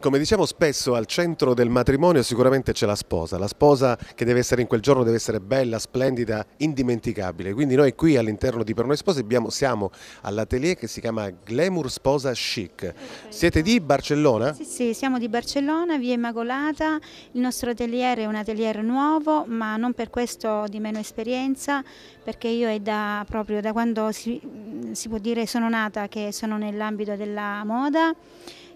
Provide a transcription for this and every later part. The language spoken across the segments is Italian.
Come diciamo spesso al centro del matrimonio sicuramente c'è la sposa, la sposa che deve essere in quel giorno deve essere bella, splendida, indimenticabile, quindi noi qui all'interno di Per Noi Sposi abbiamo, siamo all'atelier che si chiama Glamour Sposa Chic, siete di Barcellona? Sì, sì, siamo di Barcellona, via Immacolata, il nostro atelier è un atelier nuovo ma non per questo di meno esperienza perché io è da, proprio da quando si, si può dire sono nata che sono nell'ambito della moda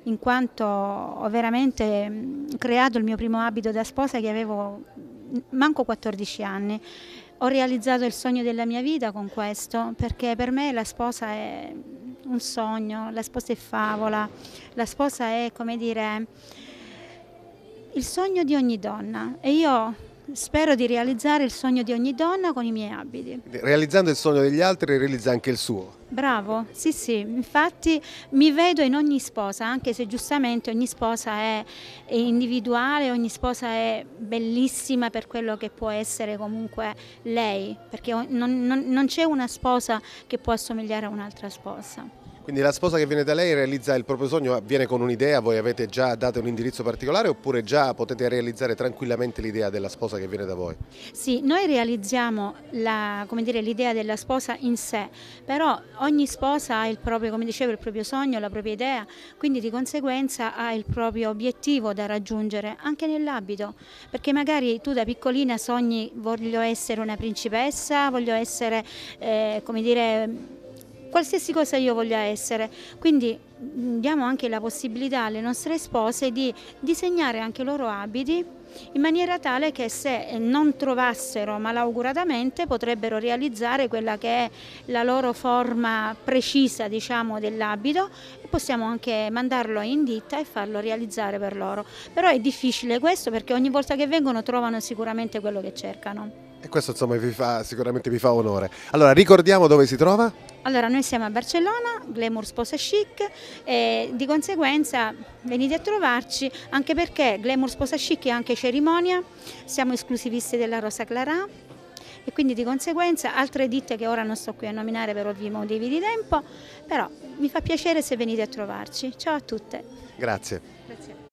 in quanto ho veramente mm, creato il mio primo abito da sposa che avevo mm, manco 14 anni. Ho realizzato il sogno della mia vita con questo perché per me la sposa è un sogno, la sposa è favola, la sposa è come dire il sogno di ogni donna e io Spero di realizzare il sogno di ogni donna con i miei abiti. Realizzando il sogno degli altri realizza anche il suo. Bravo, sì sì, infatti mi vedo in ogni sposa, anche se giustamente ogni sposa è, individuale, ogni sposa è bellissima per quello che può essere comunque lei, perché non, non, non c'è una sposa che può assomigliare a un'altra sposa. Quindi la sposa che viene da lei realizza il proprio sogno, viene con un'idea, voi avete già dato un indirizzo particolare oppure già potete realizzare tranquillamente l'idea della sposa che viene da voi? Sì, noi realizziamo l'idea della sposa in sé, però ogni sposa ha il proprio, come dicevo, il proprio sogno, la propria idea, quindi di conseguenza ha il proprio obiettivo da raggiungere anche nell'abito, perché magari tu da piccolina sogni voglio essere una principessa, voglio essere, eh, come dire qualsiasi cosa io voglia essere. Quindi mm, diamo anche la possibilità alle nostre spose di disegnare anche i loro abiti in maniera tale che se eh, non trovassero malauguratamente potrebbero realizzare quella che è la loro forma precisa diciamo, dell'abito e possiamo anche mandarlo in ditta e farlo realizzare per loro. Però è difficile questo perché ogni volta che vengono trovano sicuramente quello che cercano. E questo insomma vi fa, sicuramente vi fa onore. Allora ricordiamo dove si trova? Allora, noi siamo a Barcellona, Glamour Sposa Chic e di conseguenza venite a trovarci anche perché Glamour Sposa Chic è anche cerimonia, siamo esclusivisti della Rosa Clara e quindi di conseguenza altre ditte che ora non sto qui a nominare per ovvi motivi di tempo, però mi fa piacere se venite a trovarci. Ciao a tutte. Grazie. Grazie.